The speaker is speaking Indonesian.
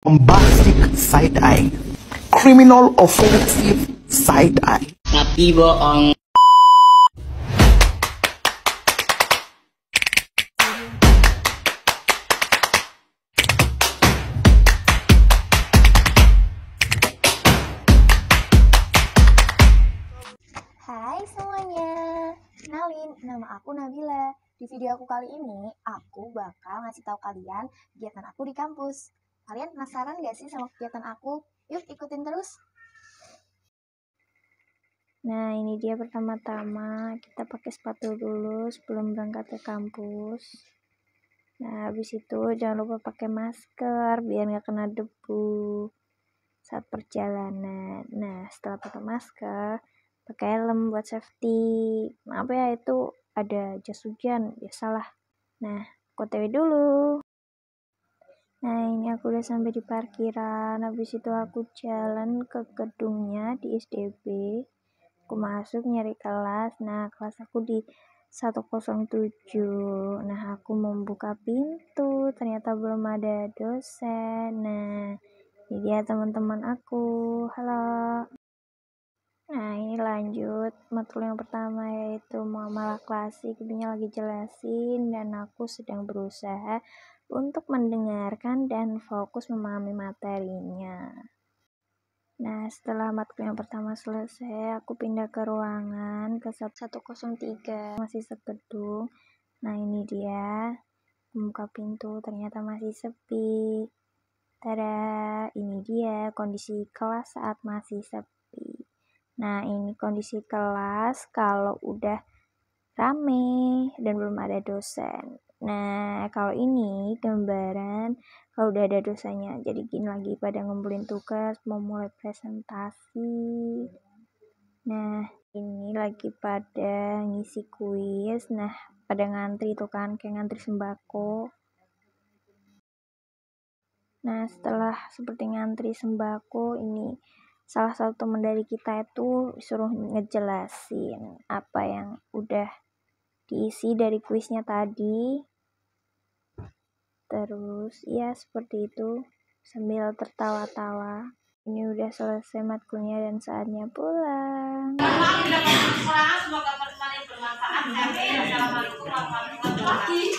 bombastic side eye, criminal offensive side eye. Tapi on. Hai semuanya, Nalin. nama aku Nabila. Di video aku kali ini, aku bakal ngasih tahu kalian kegiatan aku di kampus. Kalian penasaran gak sih sama kegiatan aku? Yuk ikutin terus. Nah, ini dia pertama-tama kita pakai sepatu dulu sebelum berangkat ke kampus. Nah, habis itu jangan lupa pakai masker biar nggak kena debu saat perjalanan. Nah, setelah pakai masker, pakai helm buat safety. Maaf ya, itu ada jas hujan, biasalah. Nah, kotewi dulu. Nah ini aku udah sampai di parkiran Habis itu aku jalan ke gedungnya di SDB Aku masuk nyari kelas Nah kelas aku di 107 Nah aku membuka pintu Ternyata belum ada dosen Nah ini dia teman-teman aku Halo lanjut matkul yang pertama yaitu muamalah klasik ibunya lagi jelasin dan aku sedang berusaha untuk mendengarkan dan fokus memahami materinya Nah setelah matkul yang pertama selesai aku pindah ke ruangan ke 103 masih segedung. Nah ini dia membuka pintu ternyata masih sepi Tada, ini dia kondisi kelas saat masih sepi. Nah, ini kondisi kelas kalau udah rame dan belum ada dosen. Nah, kalau ini gambaran kalau udah ada dosanya Jadi gini lagi pada ngumpulin tugas, mau mulai presentasi. Nah, ini lagi pada ngisi kuis. Nah, pada ngantri itu kan kayak ngantri sembako. Nah, setelah seperti ngantri sembako ini salah satu teman dari kita itu suruh ngejelasin apa yang udah diisi dari kuisnya tadi terus ya seperti itu sambil tertawa-tawa ini udah selesai matkulnya dan saatnya pulang Assalamualaikum warahmatullahi wabarakatuh